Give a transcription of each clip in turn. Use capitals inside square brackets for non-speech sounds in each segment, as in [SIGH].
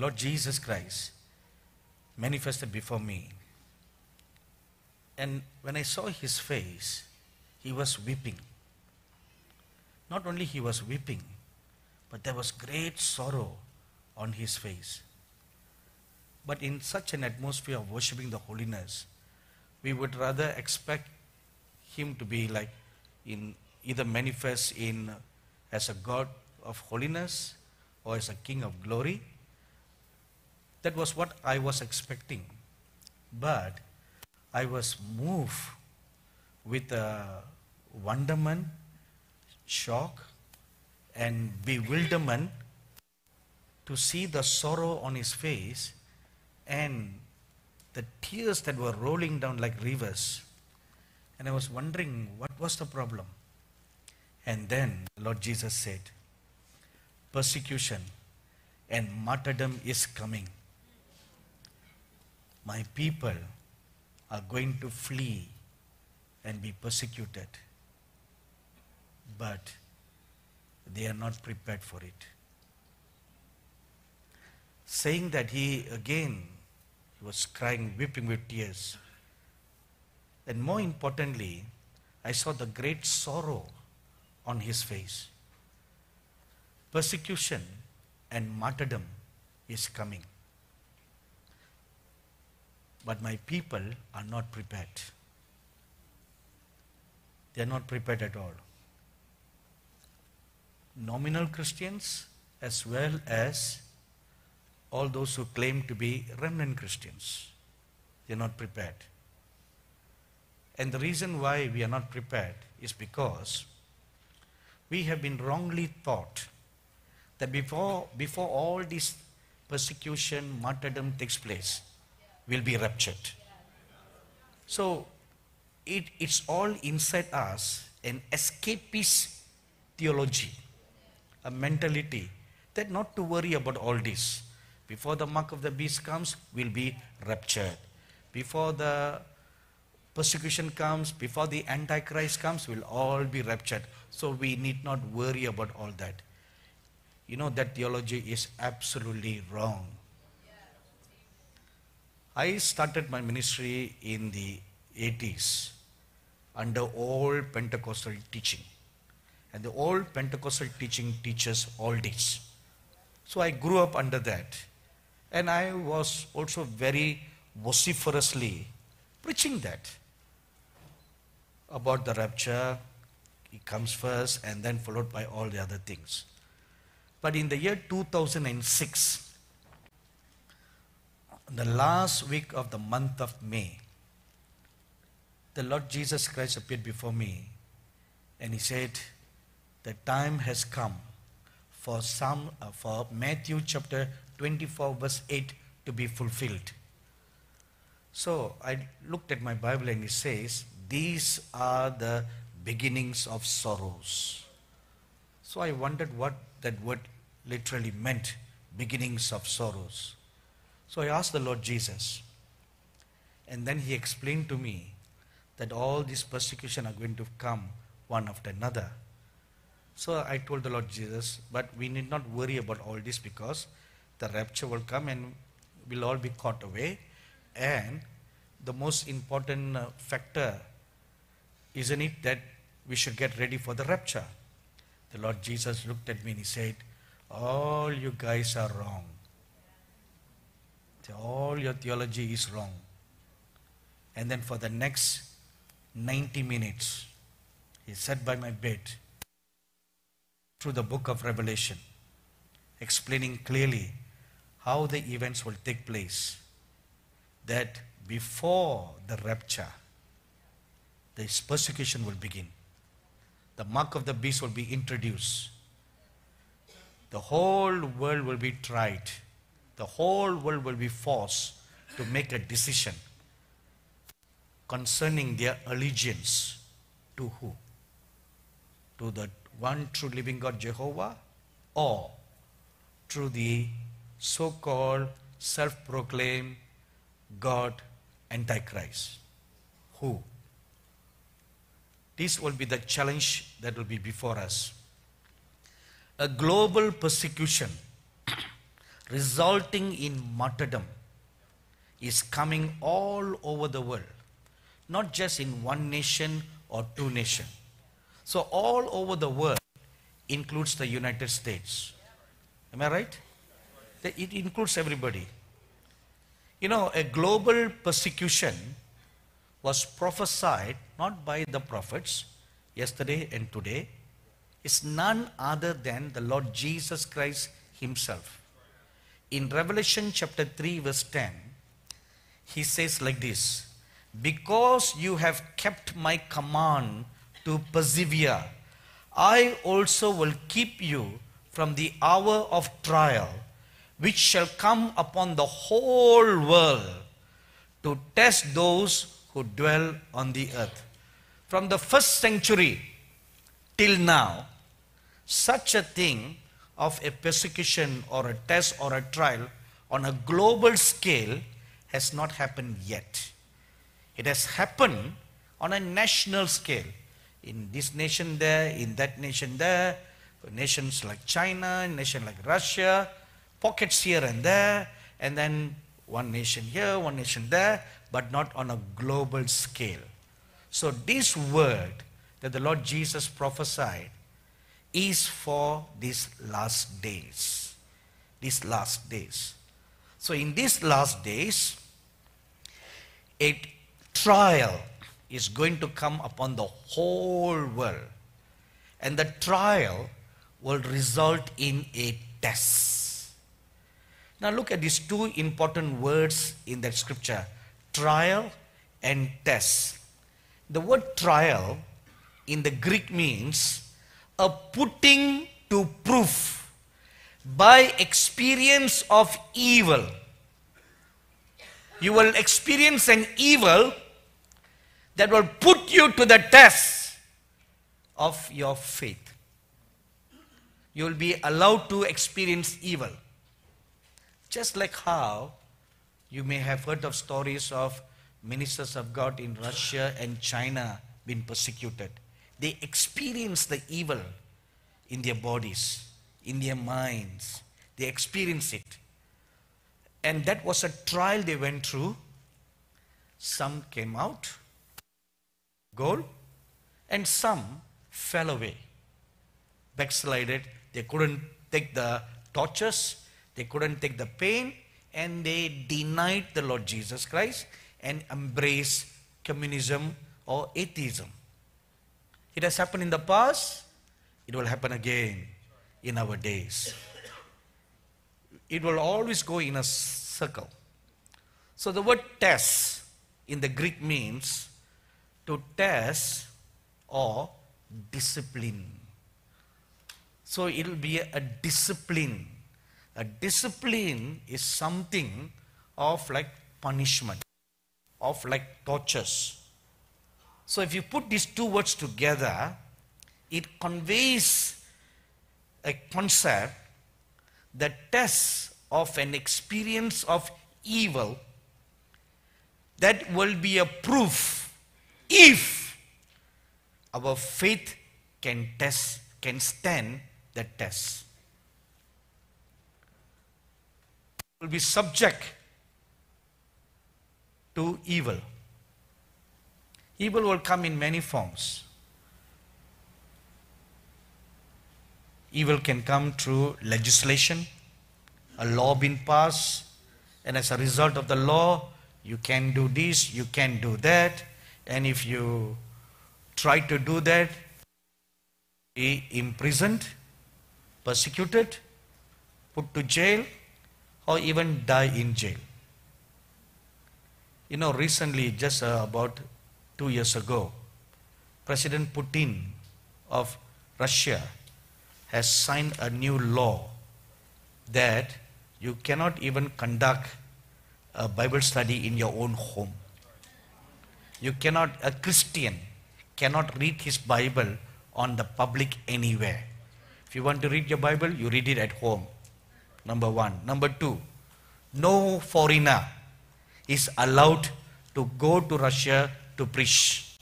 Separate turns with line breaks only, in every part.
Lord Jesus Christ manifested before me. And when I saw his face, he was weeping. Not only he was weeping, but there was great sorrow on his face. But in such an atmosphere of worshiping the holiness, we would rather expect him to be like in either manifest in as a God of holiness or as a King of glory that was what I was expecting. But I was moved with wonderment, shock, and bewilderment to see the sorrow on his face and the tears that were rolling down like rivers. And I was wondering what was the problem. And then Lord Jesus said, Persecution and martyrdom is coming. My people are going to flee and be persecuted, but they are not prepared for it. Saying that he again was crying, weeping with tears. And more importantly, I saw the great sorrow on his face. Persecution and martyrdom is coming. But my people are not prepared. They are not prepared at all. Nominal Christians as well as all those who claim to be remnant Christians. They are not prepared. And the reason why we are not prepared is because we have been wrongly taught that before, before all this persecution, martyrdom takes place, will be raptured. So it, it's all inside us an escapist theology, a mentality that not to worry about all this. Before the mark of the beast comes, we'll be raptured. Before the persecution comes, before the Antichrist comes, we'll all be raptured. So we need not worry about all that. You know, that theology is absolutely wrong. I started my ministry in the 80s under old Pentecostal teaching. And the old Pentecostal teaching teaches all this. So I grew up under that. And I was also very vociferously preaching that about the rapture. It comes first and then followed by all the other things. But in the year 2006, the last week of the month of May, the Lord Jesus Christ appeared before me and he said, The time has come for, some, uh, for Matthew chapter 24, verse 8 to be fulfilled. So I looked at my Bible and it says, These are the beginnings of sorrows. So I wondered what that word literally meant beginnings of sorrows. So I asked the Lord Jesus. And then he explained to me that all these persecution are going to come one after another. So I told the Lord Jesus, but we need not worry about all this because the rapture will come and we'll all be caught away. And the most important uh, factor, isn't it, that we should get ready for the rapture? The Lord Jesus looked at me and he said, All you guys are wrong all your theology is wrong. And then for the next 90 minutes, he sat by my bed through the book of Revelation, explaining clearly how the events will take place. That before the rapture, this persecution will begin. The mark of the beast will be introduced. The whole world will be tried the whole world will be forced to make a decision concerning their allegiance to who? To the one true living God, Jehovah, or to the so called self proclaimed God Antichrist. Who? This will be the challenge that will be before us. A global persecution resulting in martyrdom is coming all over the world, not just in one nation or two nations. So, all over the world includes the United States. Am I right? It includes everybody. You know, a global persecution was prophesied not by the prophets yesterday and today, it's none other than the Lord Jesus Christ Himself. In Revelation chapter 3, verse 10, he says like this Because you have kept my command to persevere, I also will keep you from the hour of trial, which shall come upon the whole world to test those who dwell on the earth. From the first century till now, such a thing of a persecution or a test or a trial on a global scale has not happened yet. It has happened on a national scale. In this nation there, in that nation there, nations like China, nation like Russia, pockets here and there, and then one nation here, one nation there, but not on a global scale. So this word that the Lord Jesus prophesied is for these last days. These last days. So, in these last days, a trial is going to come upon the whole world. And the trial will result in a test. Now, look at these two important words in that scripture trial and test. The word trial in the Greek means a putting to proof by experience of evil. You will experience an evil that will put you to the test of your faith. You will be allowed to experience evil. Just like how you may have heard of stories of ministers of God in Russia and China being persecuted they experience the evil in their bodies, in their minds. They experience it. And that was a trial they went through. Some came out, gold, and some fell away, backslided. They couldn't take the tortures, they couldn't take the pain, and they denied the Lord Jesus Christ and embraced communism or atheism. It has happened in the past, it will happen again in our days. It will always go in a circle. So the word test in the Greek means to test or discipline. So it will be a discipline. A discipline is something of like punishment, of like tortures. So if you put these two words together, it conveys a concept that tests of an experience of evil that will be a proof if our faith can test can stand the test will be subject to evil Evil will come in many forms. Evil can come through legislation, a law being passed, and as a result of the law, you can do this, you can do that, and if you try to do that, be imprisoned, persecuted, put to jail, or even die in jail. You know, recently, just uh, about two years ago, President Putin of Russia has signed a new law that you cannot even conduct a Bible study in your own home. You cannot, a Christian cannot read his Bible on the public anywhere. If you want to read your Bible, you read it at home. Number one. Number two, no foreigner is allowed to go to Russia to preach.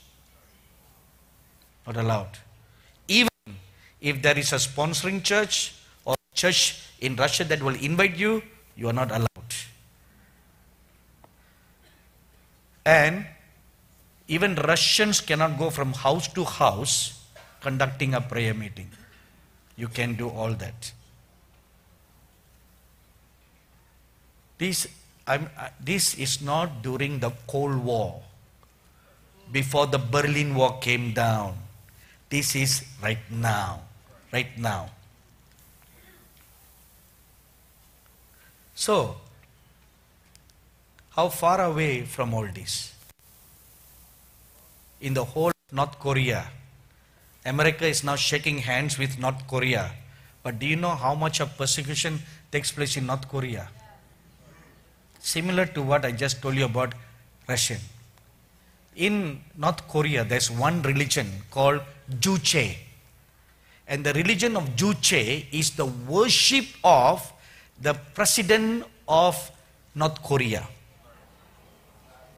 Not allowed. Even if there is a sponsoring church or church in Russia that will invite you, you are not allowed. And even Russians cannot go from house to house conducting a prayer meeting. You can do all that. This, I'm, uh, this is not during the Cold War before the Berlin Wall came down. This is right now. Right now. So, how far away from all this? In the whole North Korea, America is now shaking hands with North Korea. But do you know how much of persecution takes place in North Korea? Similar to what I just told you about Russian. In North Korea, there's one religion called Juche. And the religion of Juche is the worship of the president of North Korea.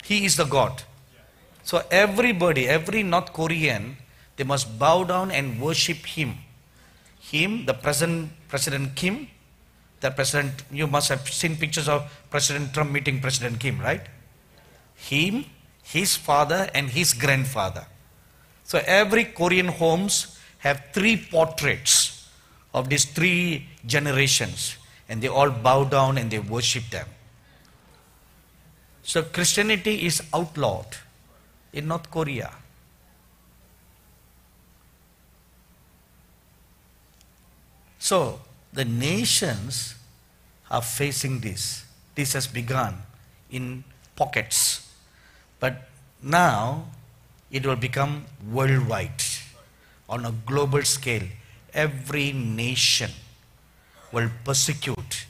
He is the God. So everybody, every North Korean, they must bow down and worship him. Him, the present President Kim, the president, you must have seen pictures of President Trump meeting President Kim, right? Him, his father and his grandfather. So every Korean homes have three portraits of these three generations and they all bow down and they worship them. So Christianity is outlawed in North Korea. So the nations are facing this. This has begun in pockets but now it will become worldwide on a global scale. Every nation will persecute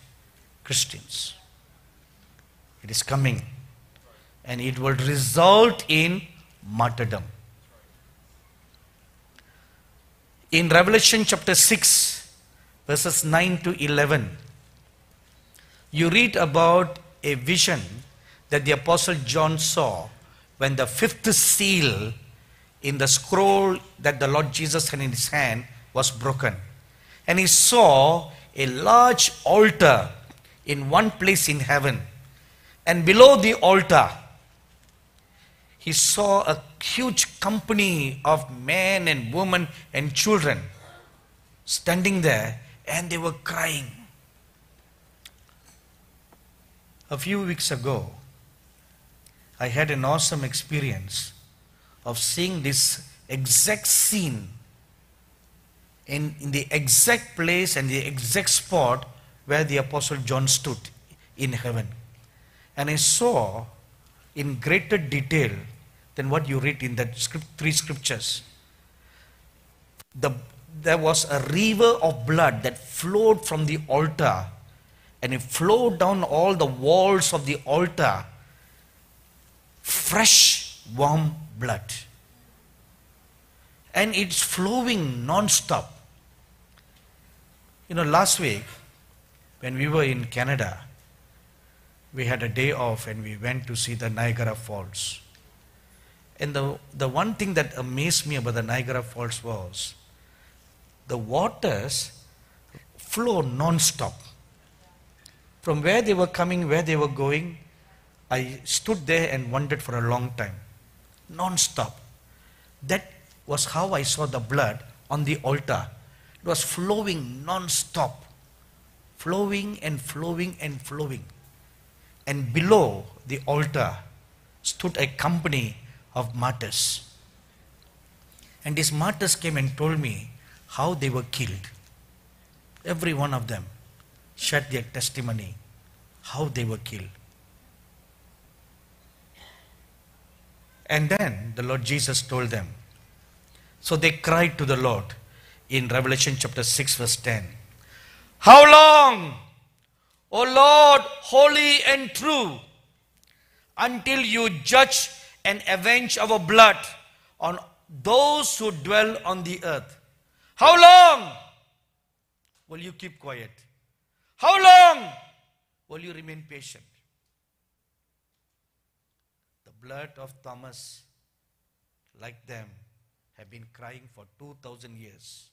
Christians. It is coming and it will result in martyrdom. In Revelation chapter 6, verses 9 to 11, you read about a vision that the Apostle John saw when the fifth seal in the scroll that the Lord Jesus had in his hand was broken. And he saw a large altar in one place in heaven. And below the altar, he saw a huge company of men and women and children standing there and they were crying. A few weeks ago, I had an awesome experience of seeing this exact scene in, in the exact place and the exact spot where the Apostle John stood in heaven. And I saw in greater detail than what you read in the script, three scriptures. The, there was a river of blood that flowed from the altar and it flowed down all the walls of the altar fresh, warm blood. And it's flowing non-stop. You know, last week, when we were in Canada, we had a day off and we went to see the Niagara Falls. And the, the one thing that amazed me about the Niagara Falls was the waters flow non-stop. From where they were coming, where they were going, I stood there and wondered for a long time, non-stop. That was how I saw the blood on the altar. It was flowing non-stop, flowing and flowing and flowing. And below the altar stood a company of martyrs. And these martyrs came and told me how they were killed. Every one of them shared their testimony, how they were killed. And then the Lord Jesus told them. So they cried to the Lord in Revelation chapter 6, verse 10. How long, O Lord, holy and true, until you judge and avenge our blood on those who dwell on the earth? How long will you keep quiet? How long will you remain patient? blood of Thomas, like them, have been crying for 2,000 years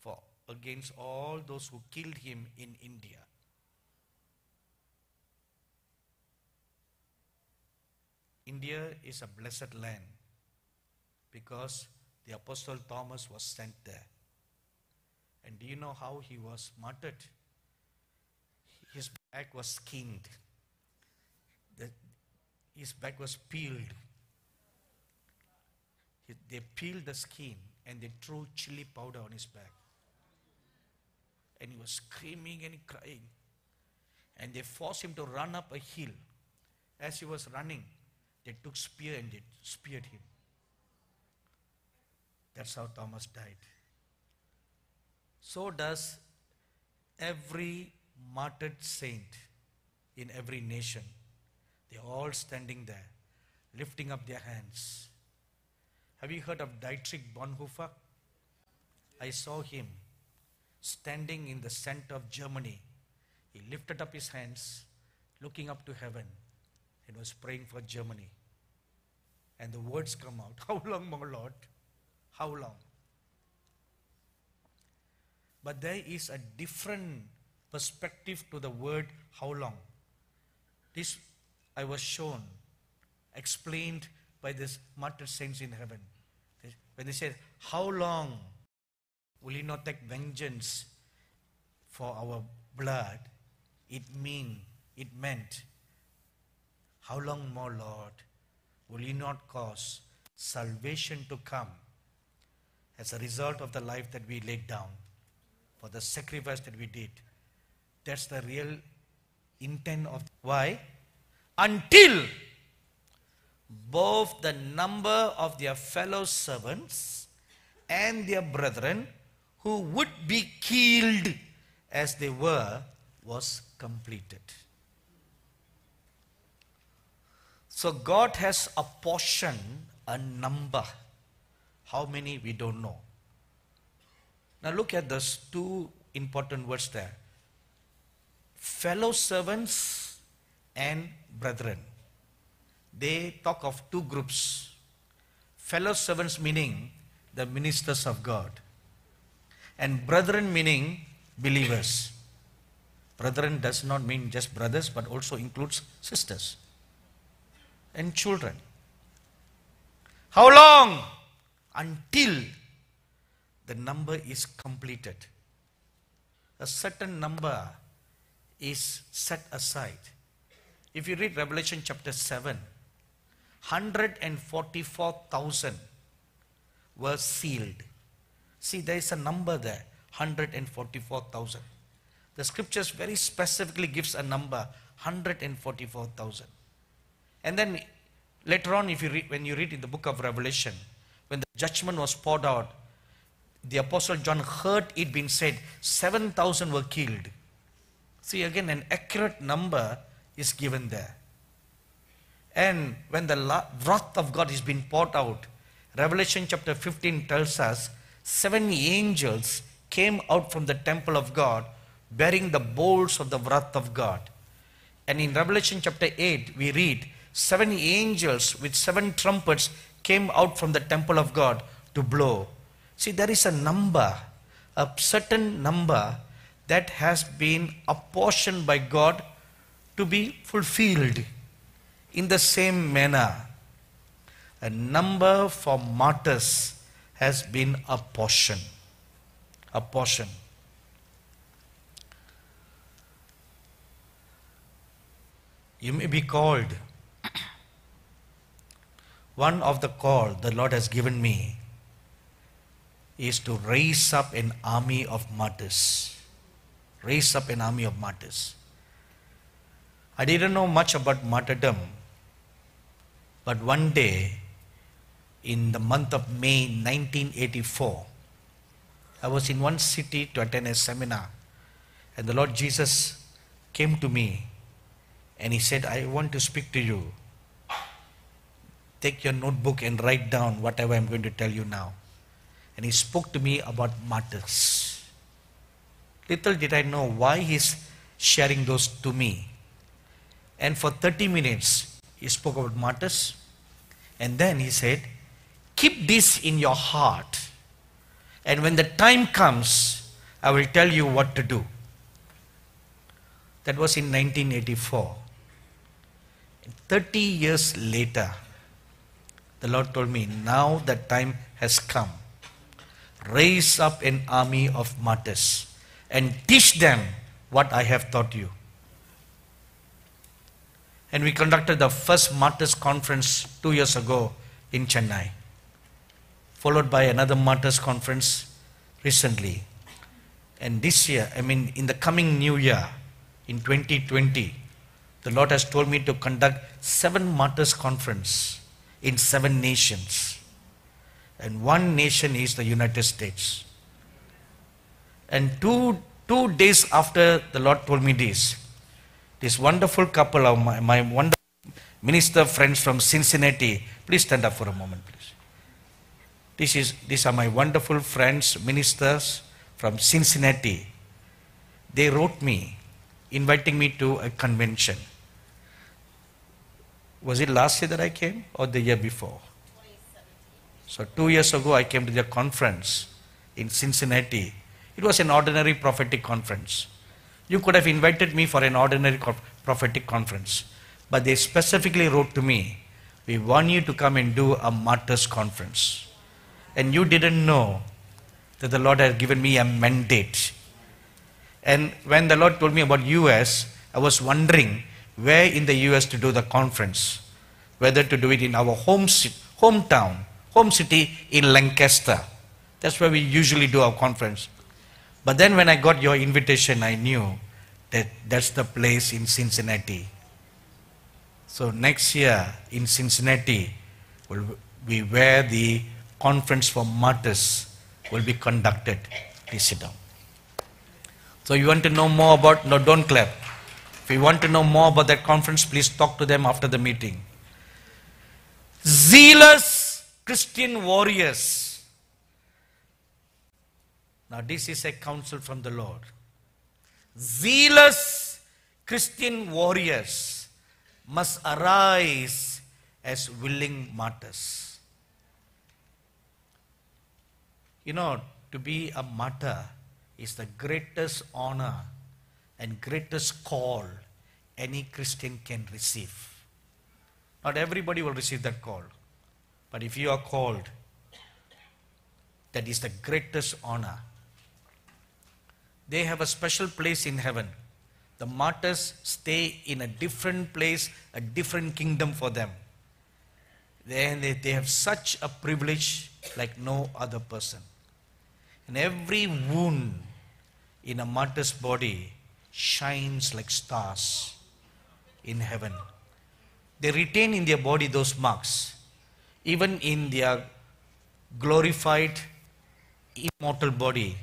for against all those who killed him in India. India is a blessed land because the Apostle Thomas was sent there. And do you know how he was martyred? His back was skinned his back was peeled. He, they peeled the skin and they threw chili powder on his back. And he was screaming and crying. And they forced him to run up a hill. As he was running, they took spear and they speared him. That's how Thomas died. So does every martyred saint in every nation. They are all standing there, lifting up their hands. Have you heard of Dietrich Bonhoeffer? I saw him standing in the center of Germany. He lifted up his hands, looking up to heaven, and was praying for Germany. And the words come out How long, my Lord? How long? But there is a different perspective to the word how long. This I was shown, explained by these martyr saints in heaven. When they said, How long will you not take vengeance for our blood? It mean it meant, How long more, Lord, will you not cause salvation to come as a result of the life that we laid down, for the sacrifice that we did? That's the real intent of why until both the number of their fellow servants and their brethren who would be killed as they were was completed. So God has apportioned a number. How many we don't know. Now look at those two important words there. Fellow servants and brethren. They talk of two groups fellow servants, meaning the ministers of God, and brethren, meaning believers. Brethren does not mean just brothers, but also includes sisters and children. How long? Until the number is completed. A certain number is set aside if you read Revelation chapter 7, 144,000 were sealed. See, there is a number there 144,000. The scriptures very specifically gives a number 144,000. And then later on, if you read, when you read in the book of Revelation, when the judgment was poured out, the apostle John heard it being said 7,000 were killed. See, again, an accurate number is given there. And when the wrath of God is being poured out, Revelation chapter 15 tells us seven angels came out from the temple of God bearing the bowls of the wrath of God. And in Revelation chapter 8, we read, Seven angels with seven trumpets came out from the temple of God to blow. See, there is a number, a certain number that has been apportioned by God to be fulfilled. In the same manner, a number for martyrs has been a portion, a portion. You may be called. One of the call the Lord has given me is to raise up an army of martyrs. Raise up an army of martyrs. I didn't know much about martyrdom. But one day, in the month of May 1984, I was in one city to attend a seminar. And the Lord Jesus came to me and he said, I want to speak to you. Take your notebook and write down whatever I'm going to tell you now. And he spoke to me about martyrs. Little did I know why he's sharing those to me. And for 30 minutes, he spoke about martyrs. And then he said, Keep this in your heart. And when the time comes, I will tell you what to do. That was in 1984. 30 years later, the Lord told me, Now the time has come. Raise up an army of martyrs and teach them what I have taught you and we conducted the first martyrs conference two years ago in Chennai, followed by another martyrs conference recently. And this year, I mean, in the coming new year, in 2020, the Lord has told me to conduct seven martyrs conference in seven nations. And one nation is the United States. And two, two days after the Lord told me this, this wonderful couple of my, my wonderful minister friends from Cincinnati. Please stand up for a moment, please. This is, these are my wonderful friends, ministers from Cincinnati. They wrote me, inviting me to a convention. Was it last year that I came or the year before? So, two years ago, I came to their conference in Cincinnati. It was an ordinary prophetic conference. You could have invited me for an ordinary prophetic conference. But they specifically wrote to me, We want you to come and do a martyrs conference. And you didn't know that the Lord had given me a mandate. And when the Lord told me about US, I was wondering where in the US to do the conference, whether to do it in our home hometown, home city in Lancaster. That's where we usually do our conference. But then when I got your invitation, I knew that that's the place in Cincinnati. So next year in Cincinnati, will be where the conference for martyrs will be conducted. Please sit down. So you want to know more about, no, don't clap. If you want to know more about that conference, please talk to them after the meeting. Zealous Christian warriors now, this is a counsel from the Lord. Zealous Christian warriors must arise as willing martyrs. You know, to be a martyr is the greatest honor and greatest call any Christian can receive. Not everybody will receive that call. But if you are called, that is the greatest honor they have a special place in heaven. The martyrs stay in a different place, a different kingdom for them. They, they have such a privilege like no other person. And every wound in a martyr's body shines like stars in heaven. They retain in their body those marks. Even in their glorified, immortal body,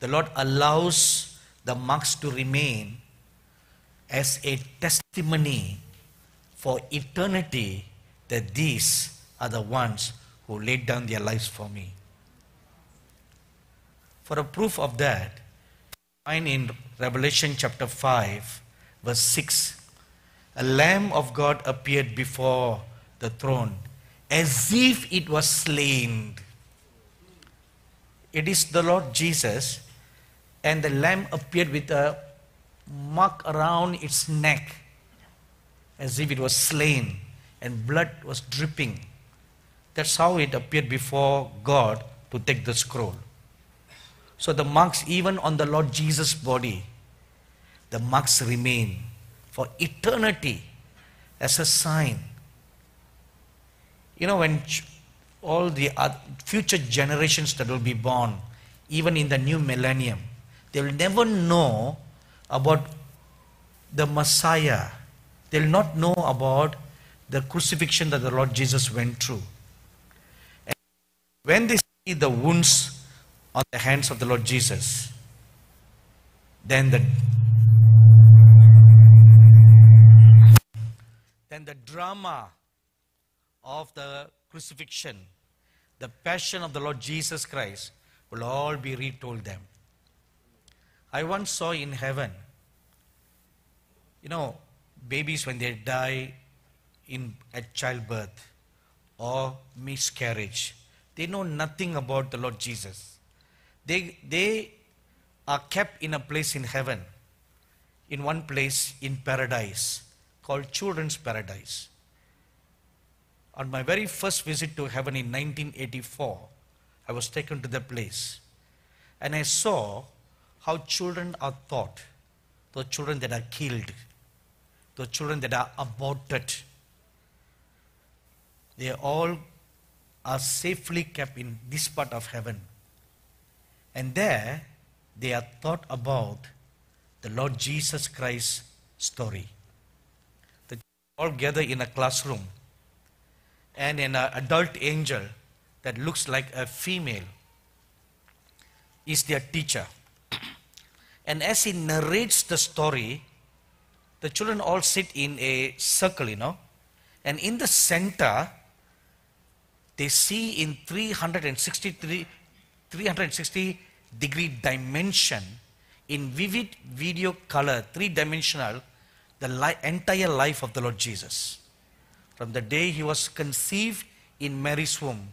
the Lord allows the monks to remain as a testimony for eternity that these are the ones who laid down their lives for me. For a proof of that, find in Revelation chapter 5, verse 6, a Lamb of God appeared before the throne as if it was slain. It is the Lord Jesus and the lamb appeared with a mark around its neck as if it was slain and blood was dripping. That's how it appeared before God to take the scroll. So the marks, even on the Lord Jesus' body, the marks remain for eternity as a sign. You know, when all the future generations that will be born, even in the new millennium, they will never know about the Messiah. They'll not know about the crucifixion that the Lord Jesus went through. And when they see the wounds on the hands of the Lord Jesus, then the then the drama of the crucifixion, the passion of the Lord Jesus Christ will all be retold them. I once saw in heaven, you know, babies when they die in, at childbirth or miscarriage, they know nothing about the Lord Jesus. They, they are kept in a place in heaven, in one place in paradise called Children's Paradise. On my very first visit to heaven in 1984, I was taken to the place and I saw how children are taught, those children that are killed, those children that are aborted, they all are safely kept in this part of heaven. And there they are taught about the Lord Jesus Christ's story. They all gather in a classroom, and an uh, adult angel that looks like a female is their teacher. And as he narrates the story, the children all sit in a circle, you know. And in the center, they see in 363, 360 degree dimension, in vivid video color, three dimensional, the li- entire life of the Lord Jesus. From the day he was conceived in Mary's womb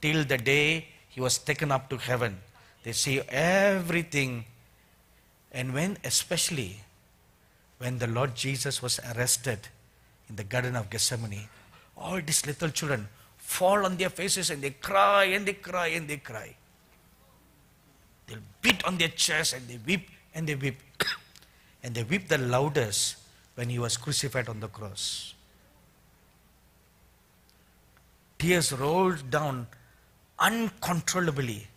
till the day he was taken up to heaven, they see everything and when, especially when the Lord Jesus was arrested in the Garden of Gethsemane, all these little children fall on their faces and they cry and they cry and they cry. They'll beat on their chest and they weep and they weep. [COUGHS] and they weep the loudest when he was crucified on the cross. Tears rolled down uncontrollably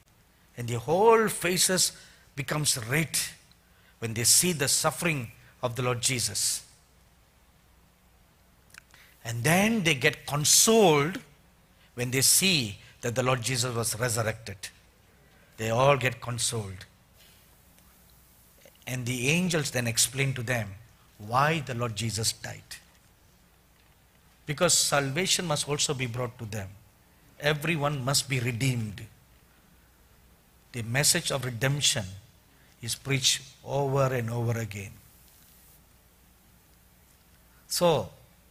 and their whole faces becomes red when they see the suffering of the Lord Jesus. And then they get consoled when they see that the Lord Jesus was resurrected. They all get consoled. And the angels then explain to them why the Lord Jesus died. Because salvation must also be brought to them. Everyone must be redeemed. The message of redemption is preached over and over again. So,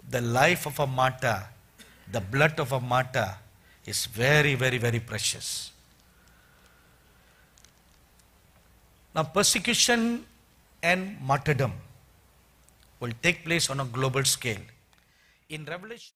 the life of a martyr, the blood of a martyr, is very, very, very precious. Now, persecution and martyrdom will take place on a global scale. In Revelation,